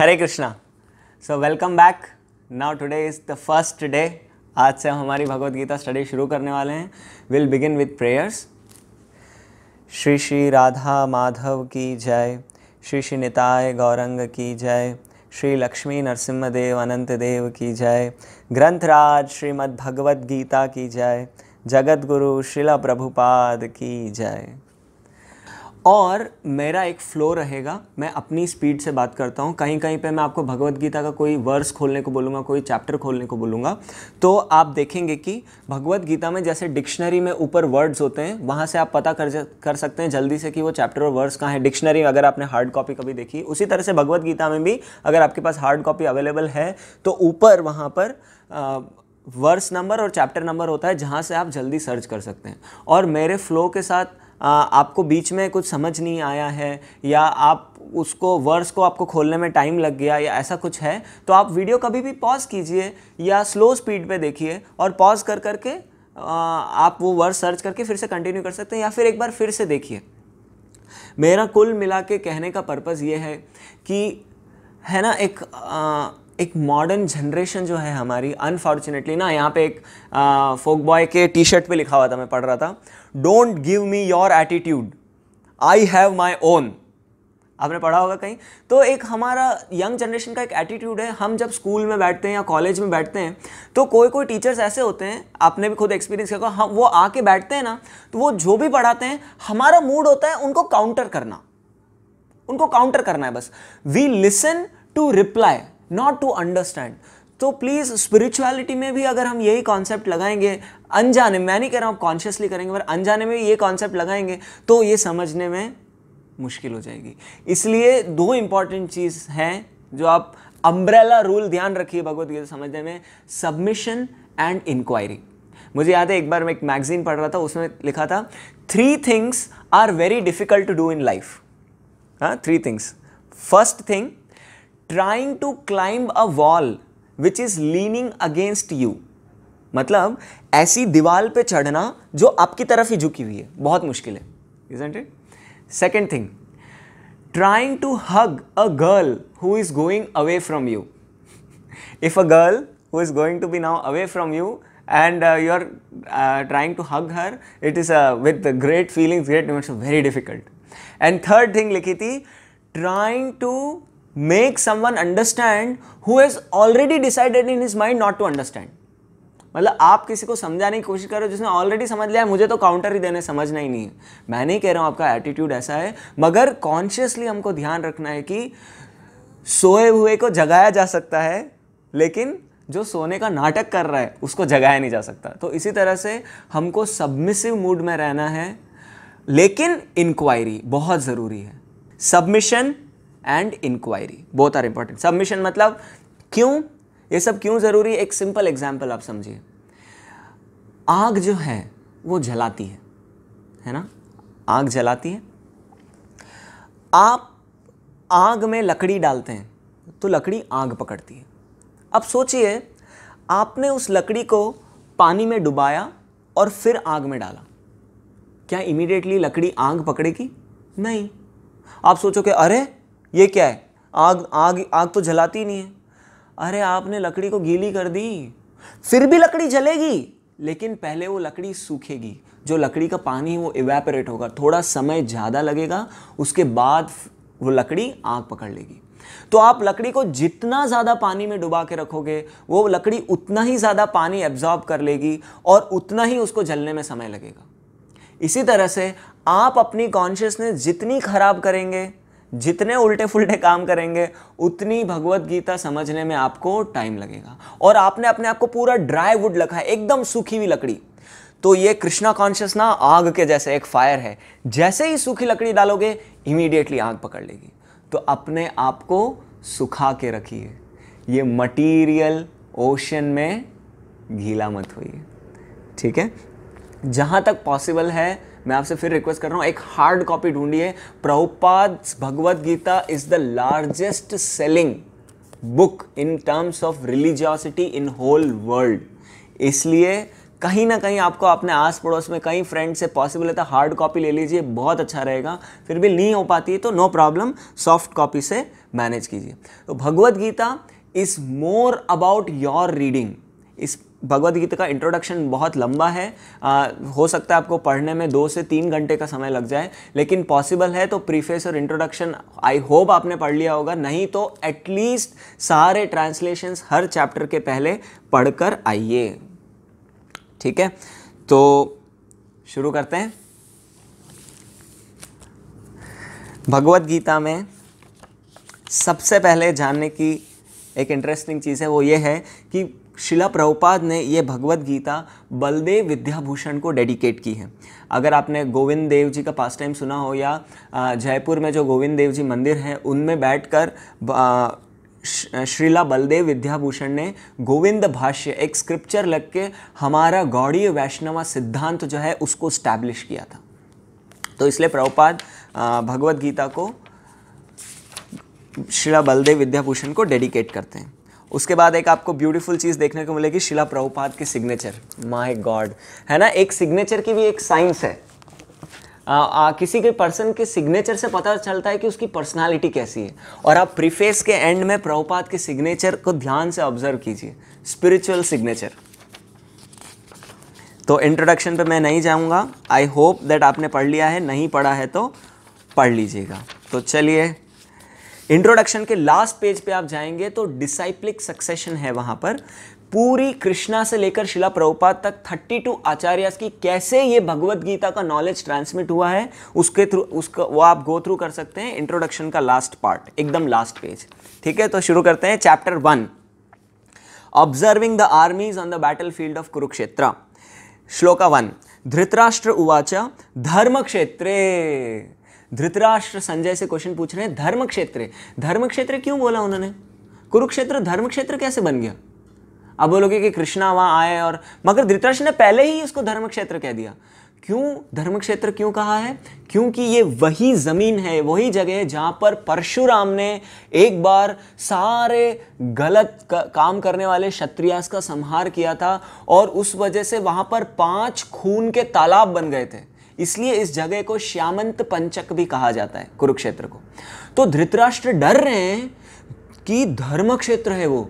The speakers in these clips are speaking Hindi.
Hare Krishna so welcome back now today is the first day आज से हम हमारी भगवत गीता स्टडी शुरू करने वाले हैं will begin with prayers Shri Shri Radha Madhav की जय श्री श्री निताय गौरंग की जय श्री लक्ष्मी नरसिम्हदेव अनंत देव की जय ग्रंथराज भगवत गीता की जय जगत गुरु शिला प्रभुपाद की जय और मेरा एक फ़्लो रहेगा मैं अपनी स्पीड से बात करता हूँ कहीं कहीं पे मैं आपको भगवत गीता का कोई वर्स खोलने को बोलूँगा कोई चैप्टर खोलने को बोलूँगा तो आप देखेंगे कि भगवत गीता में जैसे डिक्शनरी में ऊपर वर्ड्स होते हैं वहाँ से आप पता कर कर सकते हैं जल्दी से कि वो चैप्टर और वर्ड्स कहाँ है डिक्शनरी अगर आपने हार्ड कॉपी कभी देखी उसी तरह से भगवत गीता में भी अगर आपके पास हार्ड कॉपी अवेलेबल है तो ऊपर वहाँ पर आ, वर्स नंबर और चैप्टर नंबर होता है जहाँ से आप जल्दी सर्च कर सकते हैं और मेरे फ्लो के साथ आपको बीच में कुछ समझ नहीं आया है या आप उसको वर्ड्स को आपको खोलने में टाइम लग गया या ऐसा कुछ है तो आप वीडियो कभी भी पॉज कीजिए या स्लो स्पीड पे देखिए और पॉज कर करके आप वो वर्ड सर्च करके फिर से कंटिन्यू कर सकते हैं या फिर एक बार फिर से देखिए मेरा कुल मिला के कहने का पर्पज़ ये है कि है ना एक आ, एक मॉडर्न जनरेशन जो है हमारी अनफॉर्चुनेटली ना यहाँ पे एक फोक बॉय के टी शर्ट पे लिखा हुआ था मैं पढ़ रहा था don't give me your attitude I have my own आपने पढ़ा होगा कहीं तो एक हमारा यंग जनरेशन का एक एटीट्यूड है हम जब स्कूल में बैठते हैं या कॉलेज में बैठते हैं तो कोई कोई टीचर्स ऐसे होते हैं आपने भी खुद एक्सपीरियंस किया हम हाँ, वो आके बैठते हैं ना तो वो जो भी पढ़ाते हैं हमारा मूड होता है उनको काउंटर करना उनको काउंटर करना है बस we listen to reply not to understand तो प्लीज़ स्पिरिचुअलिटी में भी अगर हम यही कॉन्सेप्ट लगाएंगे अनजाने मैं नहीं कह रहा हूँ कॉन्शियसली करेंगे पर अनजाने में ये कॉन्सेप्ट लगाएंगे तो ये समझने में मुश्किल हो जाएगी इसलिए दो इंपॉर्टेंट चीज़ हैं जो आप अम्ब्रेला रूल ध्यान रखिए भगवदगीता समझने में सबमिशन एंड इंक्वायरी मुझे याद है एक बार मैं एक मैगजीन पढ़ रहा था उसमें लिखा था three things are very difficult to do in life हाँ three things first thing trying to climb a wall which is leaning against you मतलब ऐसी दीवार पे चढ़ना जो आपकी तरफ ही झुकी हुई है बहुत मुश्किल है isn't it second thing trying to hug a girl who is going away from you if a girl who is going to be now away from you and you are trying to hug her it is with great feelings great emotion very difficult and third thing लिखी थी trying to make someone understand who has already decided in his mind not to understand मतलब आप किसी को समझाने की कोशिश करो जिसने ऑलरेडी समझ लिया है मुझे तो काउंटर ही देने समझना ही नहीं है मैं नहीं कह रहा हूँ आपका एटीट्यूड ऐसा है मगर कॉन्शियसली हमको ध्यान रखना है कि सोए हुए को जगाया जा सकता है लेकिन जो सोने का नाटक कर रहा है उसको जगाया नहीं जा सकता तो इसी तरह से हमको सबमिसिव मूड में रहना है लेकिन इंक्वायरी बहुत ज़रूरी है सबमिशन एंड इंक्वायरी बहुत आर इंपॉर्टेंट सबमिशन मतलब क्यों ये सब क्यों ज़रूरी एक सिंपल एग्जाम्पल आप समझिए आग जो है वो जलाती है है ना आग जलाती है आप आग में लकड़ी डालते हैं तो लकड़ी आग पकड़ती है अब सोचिए आपने उस लकड़ी को पानी में डुबाया और फिर आग में डाला क्या इमीडिएटली लकड़ी आग पकड़ेगी नहीं आप सोचो कि अरे ये क्या है आग आग आग तो जलाती नहीं है अरे आपने लकड़ी को गीली कर दी फिर भी लकड़ी जलेगी लेकिन पहले वो लकड़ी सूखेगी जो लकड़ी का पानी वो इवेपरेट होगा थोड़ा समय ज़्यादा लगेगा उसके बाद वो लकड़ी आग पकड़ लेगी तो आप लकड़ी को जितना ज़्यादा पानी में डुबा के रखोगे वो लकड़ी उतना ही ज़्यादा पानी एब्जॉर्ब कर लेगी और उतना ही उसको जलने में समय लगेगा इसी तरह से आप अपनी कॉन्शियसनेस जितनी ख़राब करेंगे जितने उल्टे फुलटे काम करेंगे उतनी भगवत गीता समझने में आपको टाइम लगेगा और आपने अपने आप को पूरा ड्राई वुड रखा है एकदम सूखी हुई लकड़ी तो ये कृष्णा कॉन्शियस ना आग के जैसे एक फायर है जैसे ही सूखी लकड़ी डालोगे इमीडिएटली आग पकड़ लेगी तो अपने आप को सुखा के रखिए ये मटीरियल ओशन में गीला मत होइए ठीक है जहाँ तक पॉसिबल है मैं आपसे फिर रिक्वेस्ट कर रहा हूँ एक हार्ड कॉपी ढूंढिए Prabhupada Bhagavad Gita is the largest selling book in terms of religiosity in whole world इसलिए कहीं ना कहीं आपको अपने आस पड़ोस में कहीं फ्रेंड से पॉसिबल है तो हार्ड कॉपी ले लीजिए बहुत अच्छा रहेगा फिर भी नहीं हो पाती है तो नो प्रॉब्लम सॉफ्ट कॉपी से मैनेज कीजिए तो Bhagavad Gita is more about your reading इस भगवदगीता गीता का इंट्रोडक्शन बहुत लंबा है आ, हो सकता है आपको पढ़ने में दो से तीन घंटे का समय लग जाए लेकिन पॉसिबल है तो प्रीफेस और इंट्रोडक्शन आई होप आपने पढ़ लिया होगा नहीं तो एटलीस्ट सारे ट्रांसलेशंस हर चैप्टर के पहले पढ़कर आइए ठीक है तो शुरू करते हैं भगवत गीता में सबसे पहले जानने की एक इंटरेस्टिंग चीज़ है वो ये है कि शिला प्रभुपाद ने ये भगवत गीता बलदेव विद्याभूषण को डेडिकेट की है अगर आपने गोविंद देव जी का पास टाइम सुना हो या जयपुर में जो गोविंद देव जी मंदिर है उनमें बैठ कर श्रीला बलदेव विद्याभूषण ने गोविंद भाष्य एक स्क्रिप्चर लग के हमारा गौड़ीय वैष्णवा सिद्धांत जो है उसको स्टैब्लिश किया था तो इसलिए प्रभुपाद भगवत गीता को श्रीला बलदेव विद्याभूषण को डेडिकेट करते हैं उसके बाद एक आपको ब्यूटीफुल चीज़ देखने को मिलेगी शिला प्रभुपाद के सिग्नेचर माय गॉड है ना एक सिग्नेचर की भी एक साइंस है आ, आ, किसी के पर्सन के सिग्नेचर से पता चलता है कि उसकी पर्सनालिटी कैसी है और आप प्रीफेस के एंड में प्रभुपाद के सिग्नेचर को ध्यान से ऑब्जर्व कीजिए स्पिरिचुअल सिग्नेचर तो इंट्रोडक्शन पे मैं नहीं जाऊंगा आई होप दैट आपने पढ़ लिया है नहीं पढ़ा है तो पढ़ लीजिएगा तो चलिए इंट्रोडक्शन के लास्ट पेज पे आप जाएंगे तो डिसाइप्लिक सक्सेशन है वहां पर पूरी कृष्णा से लेकर शिला प्रभुपाद तक 32 टू आचार्य की कैसे ये भगवत गीता का नॉलेज ट्रांसमिट हुआ है उसके थ्रू उसका वो आप गो थ्रू कर सकते हैं इंट्रोडक्शन का लास्ट पार्ट एकदम लास्ट पेज ठीक है तो शुरू करते हैं chapter one observing the armies on the battle field of Kurukshetra shloka one Dhritarashtra उवाच धर्म क्षेत्रे धृतराष्ट्र संजय से क्वेश्चन पूछ रहे हैं धर्म क्षेत्र धर्म क्षेत्र क्यों बोला उन्होंने कुरुक्षेत्र धर्म क्षेत्र कैसे बन गया अब बोलोगे कि कृष्णा वहां आए और मगर धृतराष्ट्र ने पहले ही उसको धर्म क्षेत्र कह दिया क्यों धर्म क्षेत्र क्यों कहा है क्योंकि ये वही ज़मीन है वही जगह है जहाँ पर परशुराम ने एक बार सारे गलत का, काम करने वाले क्षत्रियास का संहार किया था और उस वजह से वहां पर पांच खून के तालाब बन गए थे इसलिए इस जगह को श्यामंत पंचक भी कहा जाता है कुरुक्षेत्र को तो धृतराष्ट्र डर रहे हैं कि धर्म क्षेत्र है वो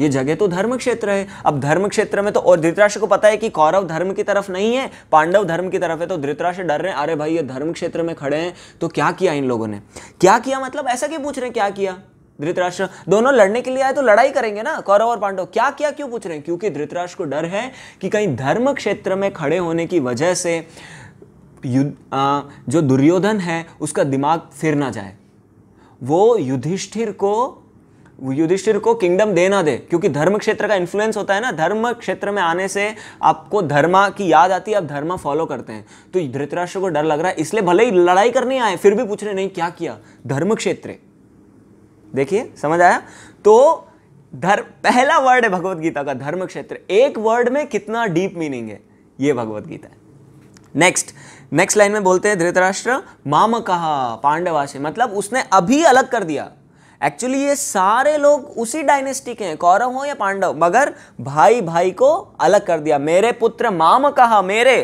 ये जगह तो धर्म क्षेत्र है अब धर्म क्षेत्र में तो और धृतराष्ट्र को पता है कि कौरव धर्म की तरफ नहीं है पांडव धर्म की तरफ है तो धृतराष्ट्र डर रहे हैं अरे भाई ये धर्म क्षेत्र में खड़े हैं तो क्या किया इन लोगों ने क्या किया मतलब ऐसा क्यों पूछ रहे हैं क्या किया धृतराष्ट्र दोनों लड़ने के लिए आए तो लड़ाई करेंगे ना कौरव और पांडव क्या क्या क्यों पूछ रहे हैं क्योंकि धृतराष्ट्र को डर है कि कहीं धर्म क्षेत्र में खड़े होने की वजह से युद्ध जो दुर्योधन है उसका दिमाग फिर ना जाए वो युधिष्ठिर को युधिष्ठिर को किंगडम दे ना दे क्योंकि धर्म क्षेत्र का इन्फ्लुएंस होता है ना धर्म क्षेत्र में आने से आपको धर्मा की याद आती है आप धर्म फॉलो करते हैं तो धृतराष्ट्र को डर लग रहा है इसलिए भले ही लड़ाई करने आए फिर भी पूछ रहे नहीं क्या किया धर्म क्षेत्र देखिए समझ आया तो धर्म पहला वर्ड है भगवत गीता का धर्म क्षेत्र एक वर्ड में कितना डीप मीनिंग है ये भगवत गीता है नेक्स्ट नेक्स्ट लाइन में बोलते हैं धृतराष्ट्र माम कहा पांडवा से मतलब उसने अभी अलग कर दिया एक्चुअली ये सारे लोग उसी डायनेस्टी के हैं कौरव हो या पांडव मगर भाई भाई को अलग कर दिया मेरे पुत्र माम कहा मेरे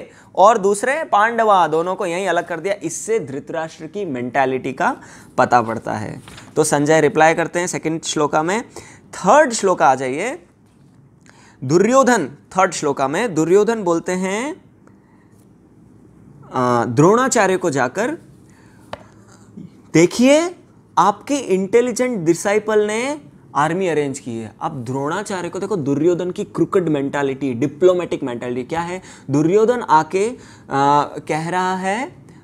और दूसरे पांडवा दोनों को यहीं अलग कर दिया इससे धृतराष्ट्र की मेंटालिटी का पता पड़ता है तो संजय रिप्लाई करते हैं सेकंड श्लोका में थर्ड श्लोका आ जाइए दुर्योधन थर्ड श्लोका में दुर्योधन बोलते हैं द्रोणाचार्य को जाकर देखिए आपके इंटेलिजेंट डिसाइपल ने आर्मी अरेंज की है आप द्रोणाचार्य को देखो दुर्योधन की क्रुकड मेंटालिटी डिप्लोमेटिक मेंटालिटी क्या है दुर्योधन आके आ, कह रहा है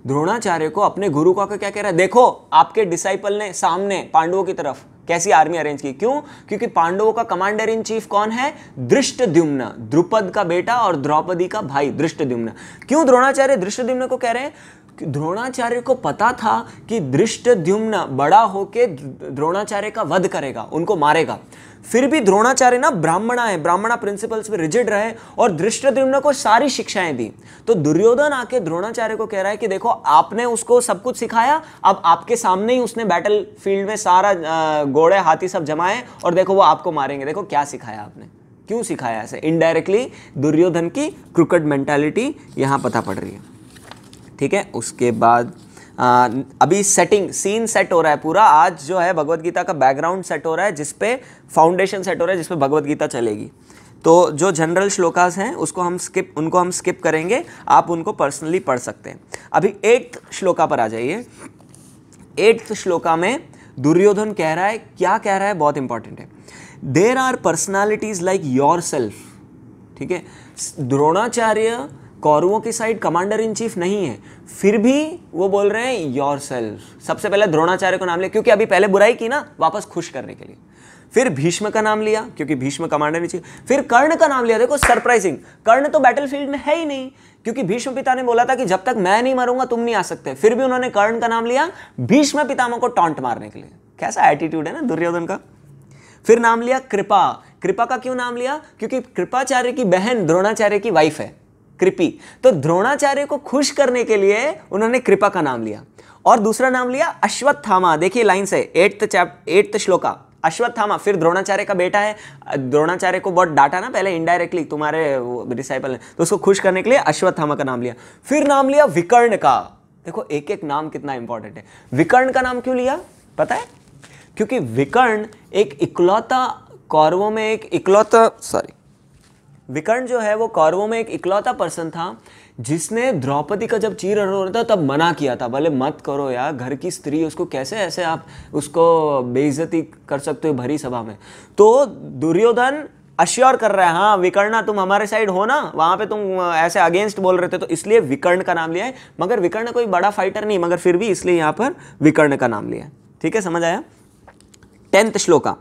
द्रोणाचार्य को अपने गुरु को आकर क्या कह रहा है देखो आपके डिसाइपल ने सामने पांडवों की तरफ कैसी आर्मी अरेंज की क्यों क्योंकि पांडवों का कमांडर इन चीफ कौन है दृष्ट द्रुपद का बेटा और द्रौपदी का भाई दृष्ट क्यों द्रोणाचार्य दृष्ट को कह रहे हैं द्रोणाचार्य को पता था कि दृष्टद्युम्न बड़ा होके द्रोणाचार्य का वध करेगा उनको मारेगा फिर भी द्रोणाचार्य ना ब्राह्मणा है ब्राह्मणा प्रिंसिपल्स में रिजिड रहे और दृष्टद्युम्न को सारी शिक्षाएं दी तो दुर्योधन आके द्रोणाचार्य को कह रहा है कि देखो आपने उसको सब कुछ सिखाया अब आपके सामने ही उसने बैटल फील्ड में सारा घोड़े हाथी सब जमाए और देखो वो आपको मारेंगे देखो क्या सिखाया आपने क्यों सिखाया ऐसे इनडायरेक्टली दुर्योधन की क्रिकेट मेंटालिटी यहां पता पड़ रही है ठीक है उसके बाद आ, अभी सेटिंग सीन सेट हो रहा है पूरा आज जो है भगवत गीता का बैकग्राउंड सेट हो रहा है जिसपे फाउंडेशन सेट हो रहा है जिसपे भगवत गीता चलेगी तो जो जनरल श्लोकास हैं उसको हम स्किप उनको हम स्किप करेंगे आप उनको पर्सनली पढ़ सकते हैं अभी एट्थ श्लोका पर आ जाइए एट्थ श्लोका में दुर्योधन कह रहा है क्या कह रहा है बहुत इंपॉर्टेंट है there are personalities like yourself ठीक है द्रोणाचार्य कौरवों की साइड कमांडर इन चीफ नहीं है फिर भी वो बोल रहे हैं योर सेल्फ सबसे पहले द्रोणाचार्य को नाम लिया क्योंकि अभी पहले बुराई की ना वापस खुश करने के लिए फिर भीष्म का नाम लिया क्योंकि भीष्म कमांडर इन चीफ फिर कर्ण का नाम लिया देखो सरप्राइजिंग कर्ण तो बैटल में है ही नहीं क्योंकि भीष्म पिता ने बोला था कि जब तक मैं नहीं मरूंगा तुम नहीं आ सकते फिर भी उन्होंने कर्ण का नाम लिया भीष्म पितामा को टॉन्ट मारने के लिए कैसा एटीट्यूड है ना दुर्योधन का फिर नाम लिया कृपा कृपा का क्यों नाम लिया क्योंकि कृपाचार्य की बहन द्रोणाचार्य की वाइफ है कृपी तो द्रोणाचार्य को खुश करने के लिए उन्होंने कृपा का नाम लिया और दूसरा नाम लिया अश्वत्थामा देखिए लाइन से eighth chap eighth shloka Ashwatthama फिर द्रोणाचार्य का बेटा है द्रोणाचार्य को बहुत डांटा ना पहले इनडायरेक्टली तुम्हारे डिसाइपल ने तो उसको खुश करने के लिए अश्वत्थामा का नाम लिया फिर नाम लिया विकर्ण का देखो एक एक नाम कितना इंपॉर्टेंट है विकर्ण का नाम क्यों लिया पता है क्योंकि विकर्ण एक इकलौता कौरवों में एक इकलौता सॉरी विकर्ण जो है वो कौरवों में एक इकलौता पर्सन था जिसने द्रौपदी का जब चीर हो रहा था तब मना किया था भले मत करो यार घर की स्त्री उसको कैसे ऐसे आप उसको बेइज्जती कर सकते हो भरी सभा में तो दुर्योधन अश्योर कर रहा है हाँ विकर्णा तुम हमारे साइड हो ना वहाँ पे तुम ऐसे अगेंस्ट बोल रहे थे तो इसलिए विकर्ण का नाम लिया है मगर विकर्ण कोई बड़ा फाइटर नहीं मगर फिर भी इसलिए यहाँ पर विकर्ण का नाम लिया ठीक है समझ आया टेंथ श्लोका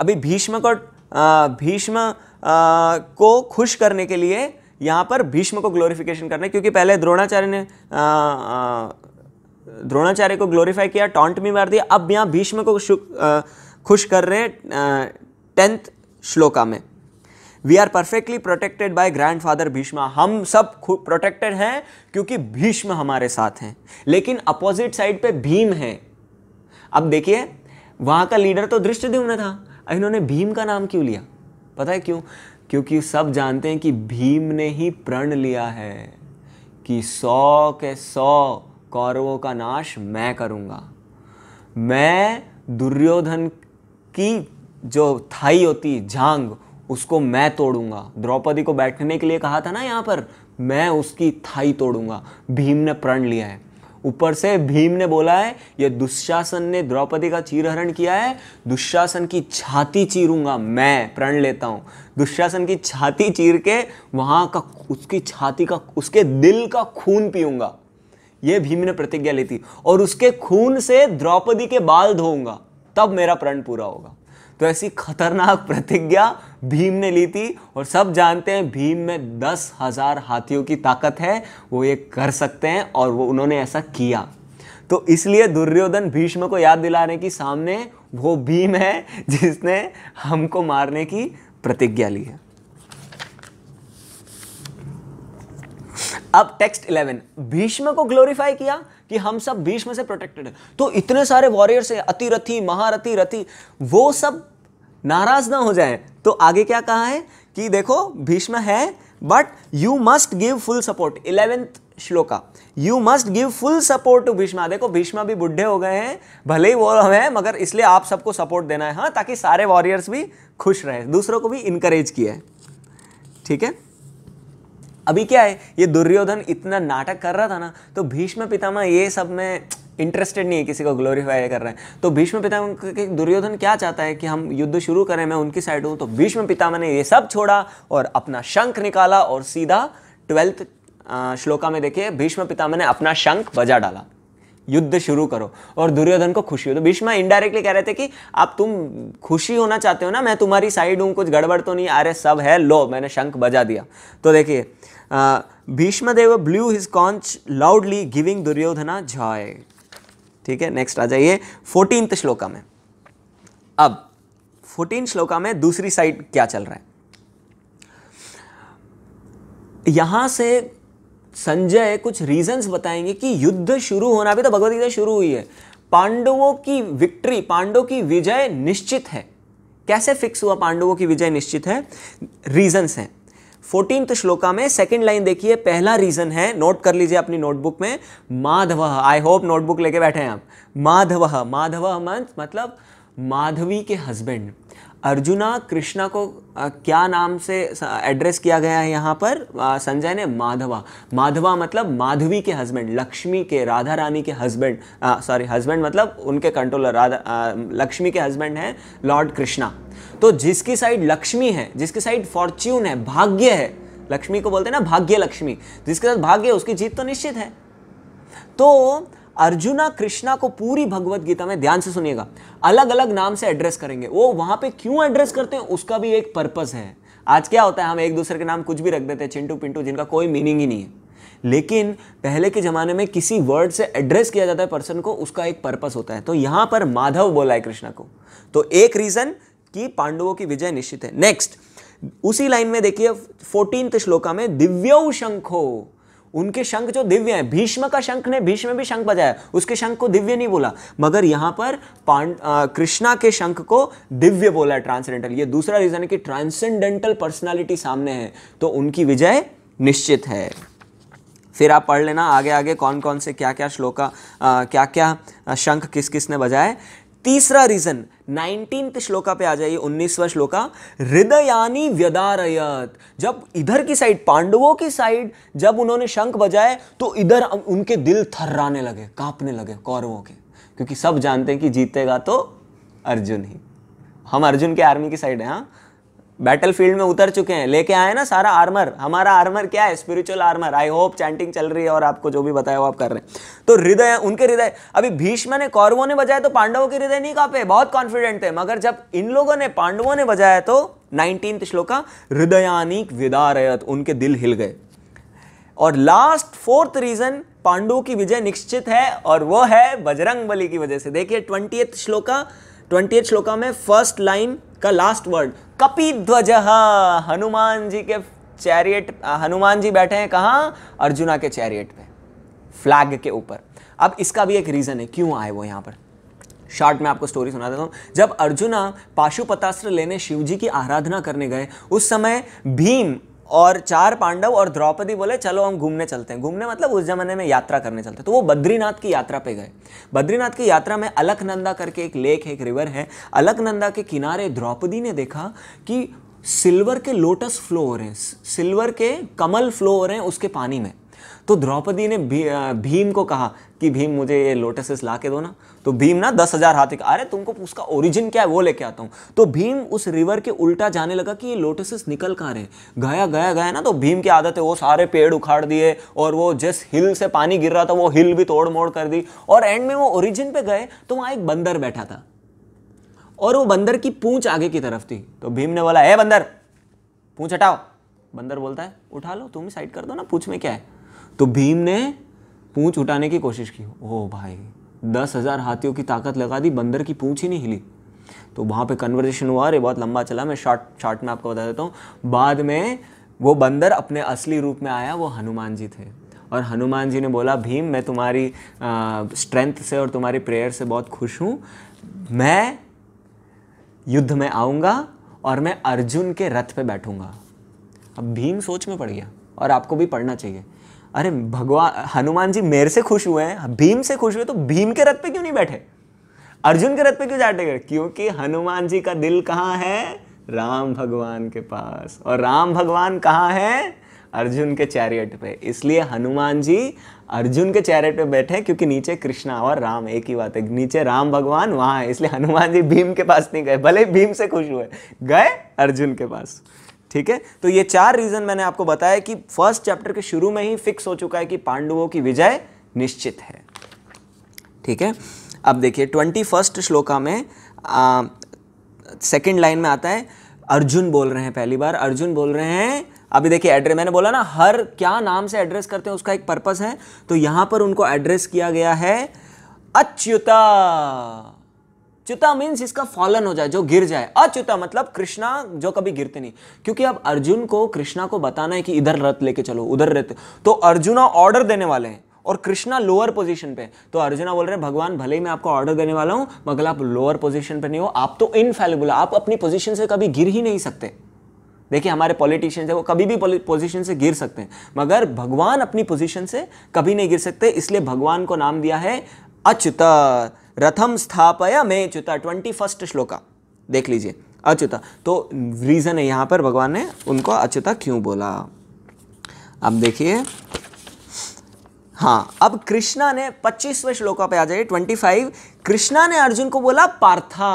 अभी भीष्म को भीष्म को खुश करने के लिए यहाँ पर भीष्म को ग्लोरिफिकेशन करना है क्योंकि पहले द्रोणाचार्य ने द्रोणाचार्य को ग्लोरीफाई किया टॉन्ट भी मार दिया अब यहाँ भीष्म को खुश कर रहे हैं टेंथ श्लोका में we are perfectly protected by grandfather Bhishma हम सब प्रोटेक्टेड हैं क्योंकि भीष्म हमारे साथ हैं लेकिन अपोजिट साइड पे भीम है अब देखिए वहां का लीडर तो दृष्टि था इन्होंने भीम का नाम क्यों लिया पता है क्यों क्योंकि सब जानते हैं कि भीम ने ही प्रण लिया है कि सौ के सौ कौरवों का नाश मैं करूंगा मैं दुर्योधन की जो थाई होती झांग उसको मैं तोड़ूंगा द्रौपदी को बैठने के लिए कहा था ना यहाँ पर मैं उसकी थाई तोड़ूंगा भीम ने प्रण लिया है ऊपर से भीम ने बोला है ये दुशासन ने द्रौपदी का चीरहरण किया है दुशासन की छाती चीरूंगा मैं प्रण लेता हूँ दुशासन की छाती चीर के वहाँ का उसकी छाती का उसके दिल का खून पीऊंगा ये भीम ने प्रतिज्ञा ली थी और उसके खून से द्रौपदी के बाल धोऊंगा तब मेरा प्रण पूरा होगा तो ऐसी खतरनाक प्रतिज्ञा भीम ने ली थी और सब जानते हैं भीम में दस हजार हाथियों की ताकत है वो ये कर सकते हैं और वो उन्होंने ऐसा किया तो इसलिए दुर्योधन भीष्म को याद दिलाने की सामने वो भीम है जिसने हमको मारने की प्रतिज्ञा ली है अब टेक्स्ट 11 भीष्म को ग्लोरीफाई किया कि हम सब भीष्म से प्रोटेक्टेड है तो इतने सारे वॉरियर्स हैं अतिरथी महारथी रथी वो सब नाराज ना हो जाए तो आगे क्या कहा है कि देखो भीष्म है but you must give full support eleventh shloka you must give full support to Bhishma देखो भीष्मा भी बुढ़े हो गए हैं भले ही वो हैं मगर इसलिए आप सबको सपोर्ट देना है हाँ ताकि सारे वॉरियर्स भी खुश रहे दूसरों को भी इंकरेज किया है ठीक है अभी क्या है ये दुर्योधन इतना नाटक कर रहा था ना तो भीष्म पितामह ये सब में इंटरेस्टेड नहीं है किसी को ग्लोरीफाई कर रहे हैं तो भीष्म पितामह के दुर्योधन क्या चाहता है कि हम युद्ध शुरू करें मैं उनकी साइड हूँ तो भीष्म पितामह ने ये सब छोड़ा और अपना शंख निकाला और सीधा ट्वेल्थ श्लोका में देखिए भीष्म पितामह ने अपना शंख बजा डाला युद्ध शुरू करो और दुर्योधन को खुशी हो तो भीष्म इनडायरेक्टली कह रहे थे कि आप तुम खुशी होना चाहते हो ना मैं तुम्हारी साइड हूँ कुछ गड़बड़ तो नहीं आ रहे सब है लो मैंने शंख बजा दिया तो देखिए Bhishmadev blew his conch loudly giving Duryodhana joy ठीक है नेक्स्ट आ जाइए फोर्टीन श्लोका में अब फोर्टीन श्लोका में दूसरी साइड क्या चल रहा है यहां से संजय कुछ रीजंस बताएंगे कि युद्ध शुरू होना भी तो गीता शुरू हुई है पांडवों की विक्ट्री पांडवों की विजय निश्चित है कैसे फिक्स हुआ पांडवों की विजय निश्चित है रीजंस हैं फोर्टीन श्लोका में सेकेंड लाइन देखिए पहला रीजन है नोट कर लीजिए अपनी नोटबुक में माधव आई होप नोटबुक लेके बैठे हैं आप माधव माधव मतलब माधवी के हस्बैंड अर्जुना कृष्णा को आ, क्या नाम से एड्रेस किया गया है यहाँ पर संजय ने माधवा माधवा मतलब माधवी के हस्बैंड लक्ष्मी के राधा रानी के हस्बैंड सॉरी हस्बैंड मतलब उनके कंट्रोलर राधा आ, लक्ष्मी के हस्बैंड हैं लॉर्ड कृष्णा तो जिसकी साइड लक्ष्मी है जिसकी साइड फॉर्च्यून है भाग्य है लक्ष्मी को बोलते हैं ना भाग्य लक्ष्मी जिसके साथ भाग्य उसकी जीत तो निश्चित है तो अर्जुना कृष्णा को पूरी भगवत गीता में ध्यान से सुनिएगा अलग अलग नाम से एड्रेस करेंगे वो वहां पे क्यों एड्रेस करते हैं उसका भी एक पर्पज है आज क्या होता है हम एक दूसरे के नाम कुछ भी रख देते हैं चिंटू पिंटू जिनका कोई मीनिंग ही नहीं है लेकिन पहले के ज़माने में किसी वर्ड से एड्रेस किया जाता है पर्सन को उसका एक पर्पस होता है तो यहां पर माधव बोला है कृष्णा को तो एक रीज़न कि पांडवों की विजय निश्चित है नेक्स्ट उसी लाइन में देखिए फोर्टींथ श्लोका में दिव्यौ शंखो उनके शंख जो दिव्य हैं भीष्म का शंख ने भीष्म भी शंख बजाया उसके शंख को दिव्य नहीं बोला मगर यहाँ पर कृष्णा के शंख को दिव्य बोला है ट्रांसेंडेंटल ये दूसरा रीजन है कि ट्रांसेंडेंटल पर्सनैलिटी सामने है तो उनकी विजय निश्चित है फिर आप पढ़ लेना आगे आगे कौन कौन से क्या क्या श्लोका क्या क्या शंख किस किस ने बजाए तीसरा रीजन नाइनटीन श्लोका पे आ जाइए उन्नीसवा श्लोका हृदयानी व्यदारयत जब इधर की साइड पांडवों की साइड जब उन्होंने शंख बजाए तो इधर उनके दिल थर्राने लगे कांपने लगे कौरवों के क्योंकि सब जानते हैं कि जीतेगा तो अर्जुन ही हम अर्जुन के आर्मी की साइड हैं हाँ बैटल फील्ड में उतर चुके हैं लेके आए ना सारा आर्मर हमारा आर्मर क्या है spiritual armour I hope chanting चल रही है और आपको जो भी बताया वो आप कर रहे हैं तो हृदय उनके हृदय अभी भीष्म ने कौरवों ने बजाया तो पांडवों के हृदय नहीं कापे बहुत कॉन्फिडेंट थे मगर जब इन लोगों ने पांडवों ने बजाया तो नाइनटीन श्लोका हृदयानिक विदारयत उनके दिल हिल गए और लास्ट फोर्थ रीजन पांडु की विजय निश्चित है और वो है बजरंग बली की वजह से देखिए ट्वेंटी श्लोका ट्वेंटी श्लोका में फर्स्ट लाइन का लास्ट वर्ड कपी ध्वज हनुमान जी के चैरियट हनुमान जी बैठे हैं कहा अर्जुना के चैरियट पे फ्लैग के ऊपर अब इसका भी एक रीज़न है क्यों आए वो यहां पर शॉर्ट में आपको स्टोरी सुना देता हूँ जब अर्जुना पाशुपतास्त्र लेने शिवजी की आराधना करने गए उस समय भीम और चार पांडव और द्रौपदी बोले चलो हम घूमने चलते हैं घूमने मतलब उस जमाने में यात्रा करने चलते हैं तो वो बद्रीनाथ की यात्रा पे गए बद्रीनाथ की यात्रा में अलकनंदा करके एक लेक है एक रिवर है अलकनंदा के किनारे द्रौपदी ने देखा कि सिल्वर के लोटस फ्लो हो रहे हैं सिल्वर के कमल फ्लो हो रहे हैं उसके पानी में तो द्रौपदी ने भी, भीम को कहा कि भीम मुझे ये लोटसेस ला के दो ना तो भीम ना दस हज़ार हाथी का अरे तुमको उसका ओरिजिन क्या है वो लेके आता हूँ तो भीम उस रिवर के उल्टा जाने लगा कि ये लोटसेस निकल कहाँ रहे गया गया गया ना तो भीम की आदत है वो सारे पेड़ उखाड़ दिए और वो जिस हिल से पानी गिर रहा था वो हिल भी तोड़ मोड़ कर दी और एंड में वो ओरिजिन पे गए तो वहाँ एक बंदर बैठा था और वो बंदर की पूंछ आगे की तरफ थी तो भीम ने बोला हे बंदर पूंछ हटाओ बंदर बोलता है उठा लो तुम ही साइड कर दो ना पूछ में क्या है तो भीम ने पूंछ उठाने की कोशिश की ओ भाई दस हज़ार हाथियों की ताकत लगा दी बंदर की पूँछ ही नहीं हिली तो वहाँ पे कन्वर्जेशन हुआ अरे बहुत लंबा चला मैं शॉर्ट शॉर्ट में आपको बता देता हूँ बाद में वो बंदर अपने असली रूप में आया वो हनुमान जी थे और हनुमान जी ने बोला भीम मैं तुम्हारी स्ट्रेंथ से और तुम्हारी प्रेयर से बहुत खुश हूँ मैं युद्ध में आऊँगा और मैं अर्जुन के रथ पे बैठूँगा अब भीम सोच में पड़ गया और आपको भी पढ़ना चाहिए अरे भगवान हनुमान जी मेरे से खुश हुए हैं भीम से खुश हुए तो भीम के रथ पे क्यों नहीं बैठे अर्जुन के रथ पे क्यों जाते गए क्योंकि हनुमान जी का दिल कहाँ है राम भगवान के पास और राम भगवान कहाँ है अर्जुन के चैरियट पे इसलिए हनुमान जी अर्जुन के चैरियट पे बैठे क्योंकि नीचे कृष्णा और राम एक ही बात है नीचे राम भगवान वहाँ है इसलिए हनुमान जी भीम के पास नहीं गए भले भीम से खुश हुए गए अर्जुन के पास ठीक है तो ये चार रीजन मैंने आपको बताया कि फर्स्ट चैप्टर के शुरू में ही फिक्स हो चुका है कि पांडवों की विजय निश्चित है ठीक है अब देखिए ट्वेंटी फर्स्ट श्लोका में सेकेंड लाइन में आता है अर्जुन बोल रहे हैं पहली बार अर्जुन बोल रहे हैं अभी देखिए एड्रेस मैंने बोला ना हर क्या नाम से एड्रेस करते हैं उसका एक पर्पस है तो यहां पर उनको एड्रेस किया गया है अच्युता चुता मीन्स इसका फॉलन हो जाए जो गिर जाए अच्युता मतलब कृष्णा जो कभी गिरते नहीं क्योंकि अब अर्जुन को कृष्णा को बताना है कि इधर रथ लेके चलो उधर रथ तो अर्जुना ऑर्डर देने वाले हैं और कृष्णा लोअर पोजीशन पे तो अर्जुना बोल रहे हैं भगवान भले ही मैं आपको ऑर्डर देने वाला हूं मगर आप लोअर पोजीशन पे नहीं हो आप तो इनफेलेबल आप अपनी पोजीशन से कभी गिर ही नहीं सकते देखिए हमारे पॉलिटिशियंस है वो कभी भी पोजीशन से गिर सकते हैं मगर भगवान अपनी पोजीशन से कभी नहीं गिर सकते इसलिए भगवान को नाम दिया है अच्युत रथम स्थापया मे अच्युता ट्वेंटी फर्स्ट श्लोका देख लीजिए अच्युता तो रीज़न है यहां पर भगवान ने उनको अच्युता क्यों बोला अब देखिए हाँ अब कृष्णा ने पच्चीसवें श्लोका पे आ जाइए ट्वेंटी फाइव कृष्णा ने अर्जुन को बोला पार्था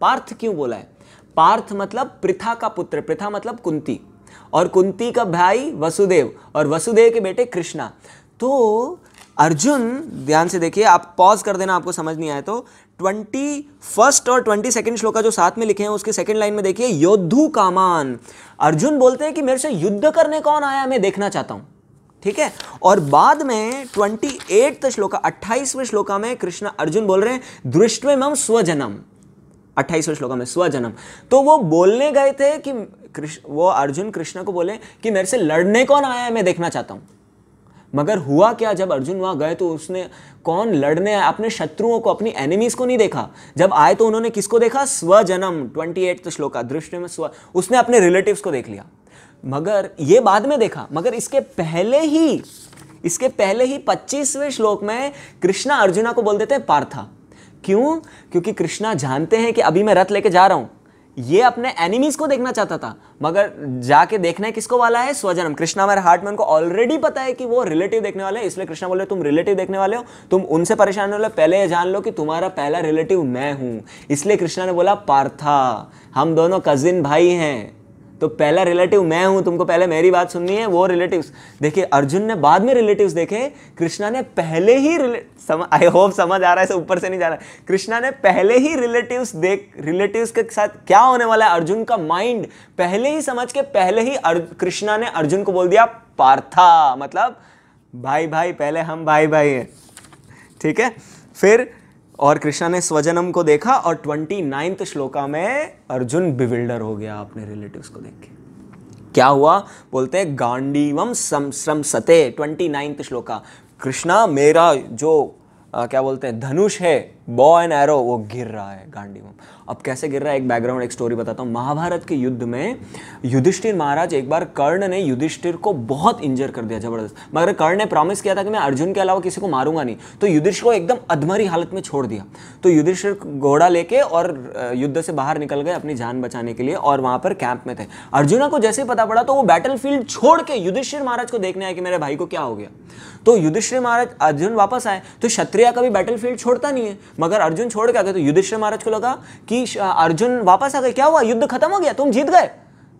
पार्थ क्यों बोला है पार्थ मतलब प्रथा का पुत्र प्रथा मतलब कुंती और कुंती का भाई वसुदेव और वसुदेव के बेटे कृष्णा तो अर्जुन ध्यान से देखिए आप पॉज कर देना आपको समझ नहीं आए तो ट्वेंटी फर्स्ट और ट्वेंटी सेकेंड श्लोका जो साथ में लिखे हैं उसके सेकेंड लाइन में देखिए योद्धु कामान अर्जुन बोलते हैं कि मेरे से युद्ध करने कौन आया मैं देखना चाहता हूं ठीक है और बाद में ट्वेंटी एट श्लोका अट्ठाईसवें श्लोका में कृष्ण अर्जुन बोल रहे हैं दृष्टवे मम स्वजनम अट्ठाईसवें श्लोका में स्वजनम तो वो बोलने गए थे कि कृष्ण वो अर्जुन कृष्ण को बोले कि मेरे से लड़ने कौन आया है मैं देखना चाहता हूं मगर हुआ क्या जब अर्जुन वहाँ गए तो उसने कौन लड़ने आए अपने शत्रुओं को अपनी एनिमीज को नहीं देखा जब आए तो उन्होंने किसको देखा स्वजनम ट्वेंटी एट श्लोक दृष्टि में स्व उसने अपने रिलेटिव्स को देख लिया मगर ये बाद में देखा मगर इसके पहले ही इसके पहले ही पच्चीसवें श्लोक में कृष्णा अर्जुना को बोल देते हैं पार्था क्यों क्योंकि कृष्णा जानते हैं कि अभी मैं रथ लेके जा रहा हूँ ये अपने एनिमीज को देखना चाहता था मगर जाके देखना है किसको वाला है स्वजनम कृष्णा हमारे हार्ट में उनको ऑलरेडी पता है कि वो रिलेटिव देखने वाले हैं इसलिए कृष्णा बोले तुम रिलेटिव देखने वाले हो तुम उनसे परेशान हो पहले ये जान लो कि तुम्हारा पहला रिलेटिव मैं हूँ इसलिए कृष्णा ने बोला पार्था हम दोनों कजिन भाई हैं तो पहला रिलेटिव मैं हूं तुमको पहले मेरी बात सुननी है वो रिलेटिव्स देखिए अर्जुन ने बाद में रिलेटिव्स देखे कृष्णा ने पहले ही आई होप समझ आ रहा है ऊपर से नहीं जा रहा है कृष्णा ने पहले ही रिलेटिव्स देख रिलेटिव्स के साथ क्या होने वाला है अर्जुन का माइंड पहले ही समझ के पहले ही कृष्णा ने अर्जुन को बोल दिया पार्था मतलब भाई भाई पहले हम भाई भाई हैं ठीक है फिर और कृष्णा ने स्वजनम को देखा और ट्वेंटी नाइन्थ श्लोका में अर्जुन बिविल्डर हो गया अपने रिलेटिव्स को देख के क्या हुआ बोलते हैं गांडीवम सम सते ट्वेंटी नाइन्थ श्लोका कृष्णा मेरा जो आ, क्या बोलते हैं धनुष है बॉ एंड एरो वो गिर रहा है गांडी में अब कैसे गिर रहा है एक बैकग्राउंड एक स्टोरी बताता हूँ महाभारत के युद्ध में युधिष्ठिर महाराज एक बार कर्ण ने युधिष्ठिर को बहुत इंजर कर दिया जबरदस्त मगर कर्ण ने प्रॉमिस किया था कि मैं अर्जुन के अलावा किसी को मारूंगा नहीं तो युधिष्ठिर को एकदम अधमरी हालत में छोड़ दिया तो युधिष्ठिर घोड़ा लेके और युद्ध से बाहर निकल गए अपनी जान बचाने के लिए और वहाँ पर कैंप में थे अर्जुना को जैसे ही पता पड़ा तो वो बैटल फील्ड छोड़ के युधिष्ठिर महाराज को देखने आए कि मेरे भाई को क्या हो गया तो युधिष्ठिर महाराज अर्जुन वापस आए तो क्षत्रिया कभी बैटल फील्ड छोड़ता नहीं है मगर अर्जुन छोड़ के आ गए तो युधिष्ठिर महाराज को लगा कि अर्जुन वापस आ गए क्या हुआ युद्ध खत्म हो गया तुम जीत गए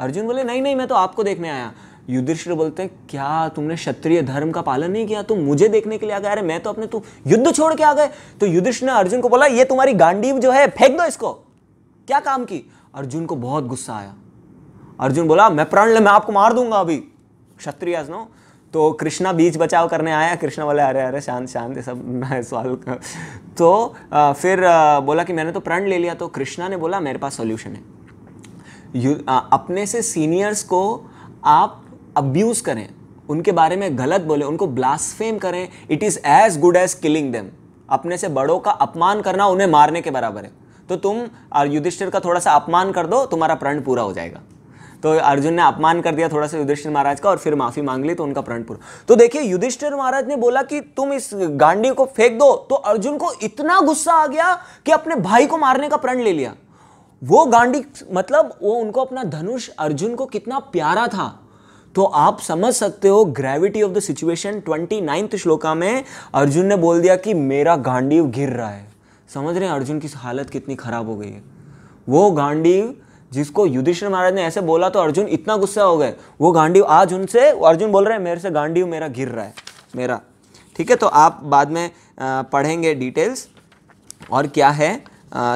अर्जुन बोले नहीं नहीं मैं तो आपको देखने आया युद्धिष्ठ बोलते हैं क्या तुमने क्षत्रिय धर्म का पालन नहीं किया तुम मुझे देखने के लिए आ गए अरे मैं तो अपने तू युद्ध छोड़ के आ गए तो युद्धिष्ठ ने अर्जुन को बोला ये तुम्हारी गांडीव जो है फेंक दो इसको क्या काम की अर्जुन को बहुत गुस्सा आया अर्जुन बोला मैं प्राण ले मैं आपको मार दूंगा अभी क्षत्रिय नो तो कृष्णा बीच बचाव करने आया कृष्णा वाले अरे अरे शांत शांत सब मैं सवाल तो आ, फिर आ, बोला कि मैंने तो प्रण ले लिया तो कृष्णा ने बोला मेरे पास सॉल्यूशन है यू आ, अपने से सीनियर्स को आप अब्यूज़ करें उनके बारे में गलत बोले उनको ब्लास्फेम करें it is as good as killing them अपने से बड़ों का अपमान करना उन्हें मारने के बराबर है तो तुम युधिष्ठिर का थोड़ा सा अपमान कर दो तुम्हारा प्रण पूरा हो जाएगा तो अर्जुन ने अपमान कर दिया थोड़ा सा युधिष्ठिर महाराज का और फिर माफी मांग ली तो उनका प्रणपुर तो देखिए युधिष्ठिर महाराज ने बोला कि तुम इस गांडी को फेंक दो तो अर्जुन को इतना गुस्सा आ गया कि अपने भाई को मारने का प्रण ले लिया वो गांडी मतलब वो उनको अपना धनुष अर्जुन को कितना प्यारा था तो आप समझ सकते हो gravity of the situation twenty ninth shloka में अर्जुन ने बोल दिया कि मेरा गांडीव गिर रहा है समझ रहे हैं अर्जुन की हालत कितनी खराब हो गई है वो गांडीव जिसको युधिष्ठिर महाराज ने ऐसे बोला तो अर्जुन इतना गुस्सा हो गए वो गांडी आज उनसे अर्जुन बोल रहे हैं मेरे से गांडी मेरा घिर रहा है मेरा ठीक है तो आप बाद में पढ़ेंगे डिटेल्स और क्या है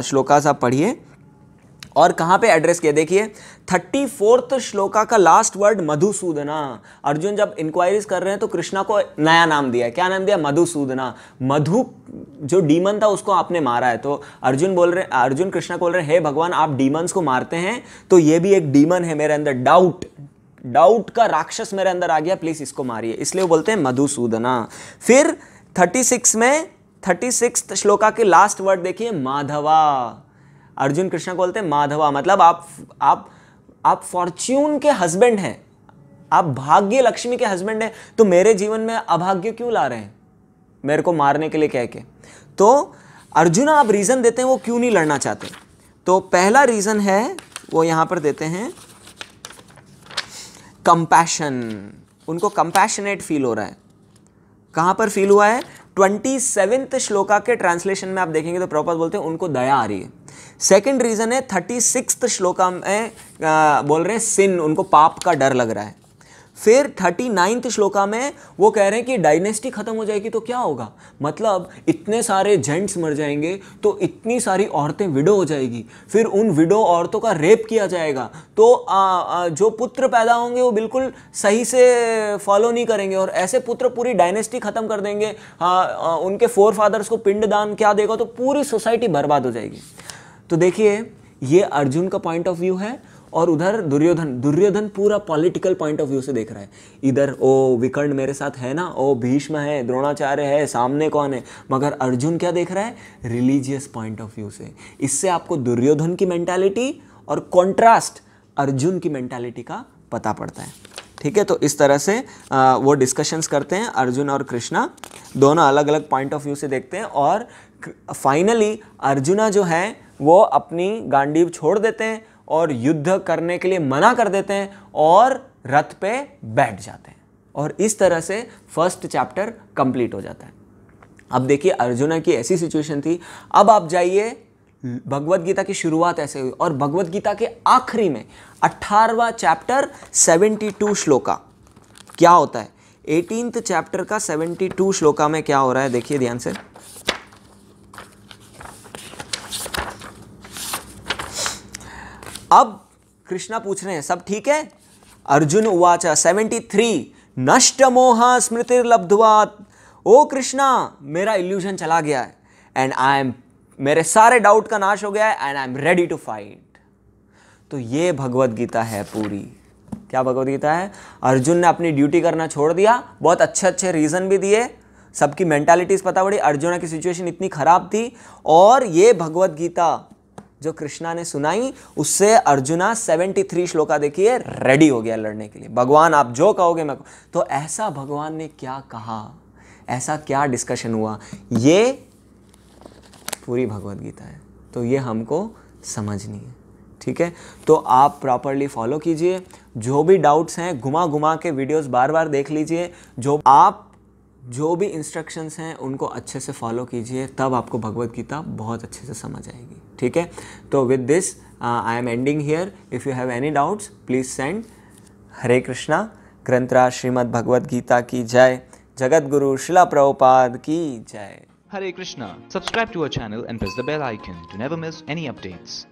श्लोकास आप पढ़िए और कहाँ पे एड्रेस किया देखिए थर्टी फोर्थ श्लोका का लास्ट वर्ड मधुसूदना अर्जुन जब इंक्वायरीज कर रहे हैं तो कृष्णा को नया नाम दिया क्या नाम दिया मधुसूदना मधु जो डीमन था उसको आपने मारा है तो अर्जुन बोल रहे अर्जुन कृष्णा बोल रहे हैं हे भगवान आप डीमन्स को मारते हैं तो ये भी एक डीमन है मेरे अंदर डाउट डाउट का राक्षस मेरे अंदर आ गया प्लीज इसको मारिए इसलिए वो बोलते हैं मधुसूदना फिर थर्टी सिक्स में थर्टी सिक्स श्लोका के लास्ट वर्ड देखिए माधवा अर्जुन कृष्णा को बोलते हैं माधवा मतलब आप आप आप फॉर्च्यून के हस्बैंड हैं आप भाग्य लक्ष्मी के हस्बैंड हैं तो मेरे जीवन में अभाग्य क्यों ला रहे हैं मेरे को मारने के लिए कह के तो अर्जुन आप रीज़न देते हैं वो क्यों नहीं लड़ना चाहते तो पहला रीज़न है वो यहां पर देते हैं कंपैशन उनको कंपैशनेट फील हो रहा है कहां पर फील हुआ है ट्वेंटी सेवेंथ श्लोका के ट्रांसलेशन में आप देखेंगे तो प्रॉपर बोलते हैं उनको दया आ रही है सेकंड रीज़न है थर्टी सिक्स श्लोका में बोल रहे हैं सिन उनको पाप का डर लग रहा है फिर थर्टी नाइन्थ श्लोका में वो कह रहे हैं कि डायनेस्टी ख़त्म हो जाएगी तो क्या होगा मतलब इतने सारे जेंट्स मर जाएंगे तो इतनी सारी औरतें विडो हो जाएगी फिर उन विडो औरतों का रेप किया जाएगा तो आ, आ, जो पुत्र पैदा होंगे वो बिल्कुल सही से फॉलो नहीं करेंगे और ऐसे पुत्र पूरी डायनेस्टी ख़त्म कर देंगे आ, हाँ, आ, उनके फोर फादर्स को पिंड दान क्या देगा तो पूरी सोसाइटी बर्बाद हो जाएगी तो देखिए ये अर्जुन का पॉइंट ऑफ व्यू है और उधर दुर्योधन दुर्योधन पूरा पॉलिटिकल पॉइंट ऑफ व्यू से देख रहा है इधर ओ विकर्ण मेरे साथ है ना ओ भीष्म है द्रोणाचार्य है सामने कौन है मगर अर्जुन क्या देख रहा है रिलीजियस पॉइंट ऑफ व्यू से इससे आपको दुर्योधन की मेंटालिटी और कॉन्ट्रास्ट अर्जुन की मेंटालिटी का पता पड़ता है ठीक है तो इस तरह से आ, वो डिस्कशंस करते हैं अर्जुन और कृष्णा दोनों अलग अलग पॉइंट ऑफ व्यू से देखते हैं और फाइनली अर्जुना जो है वो अपनी गांडीव छोड़ देते हैं और युद्ध करने के लिए मना कर देते हैं और रथ पे बैठ जाते हैं और इस तरह से फर्स्ट चैप्टर कंप्लीट हो जाता है अब देखिए अर्जुना की ऐसी सिचुएशन थी अब आप जाइए भगवत गीता की शुरुआत ऐसे हुई और भगवत गीता के आखिरी में अट्ठारहवा चैप्टर सेवेंटी टू श्लोका क्या होता है एटीनथ चैप्टर का सेवेंटी टू श्लोका में क्या हो रहा है देखिए ध्यान से अब कृष्णा पूछ रहे हैं सब ठीक है अर्जुन उवाच सेवेंटी थ्री नष्ट स्मृति लब्धवात ओ कृष्णा मेरा इल्यूजन चला गया है एंड आई एम मेरे सारे डाउट का नाश हो गया है and I am ready to fight तो ये भगवत गीता है पूरी क्या भगवत गीता है अर्जुन ने अपनी ड्यूटी करना छोड़ दिया बहुत अच्छे अच्छे रीज़न भी दिए सबकी मेंटालिटीज़ पता पड़ी अर्जुन की सिचुएशन इतनी ख़राब थी और ये भगवत गीता जो कृष्णा ने सुनाई उससे अर्जुना 73 श्लोका देखिए रेडी हो गया लड़ने के लिए भगवान आप जो कहोगे मैं तो ऐसा भगवान ने क्या कहा ऐसा क्या डिस्कशन हुआ ये पूरी भगवत गीता है तो ये हमको समझनी है ठीक है तो आप प्रॉपरली फॉलो कीजिए जो भी डाउट्स हैं घुमा घुमा के वीडियोस बार बार देख लीजिए जो आप जो भी इंस्ट्रक्शंस हैं उनको अच्छे से फॉलो कीजिए तब आपको भगवत गीता बहुत अच्छे से समझ आएगी ठीक है तो with this I am ending here if you have any doubts please send Hare Krishna Granthraj Shrimad Bhagavad Gita की जय जगत गुरु शिला प्रभुपाद की जय Hare Krishna subscribe to our channel and press the bell icon to never miss any updates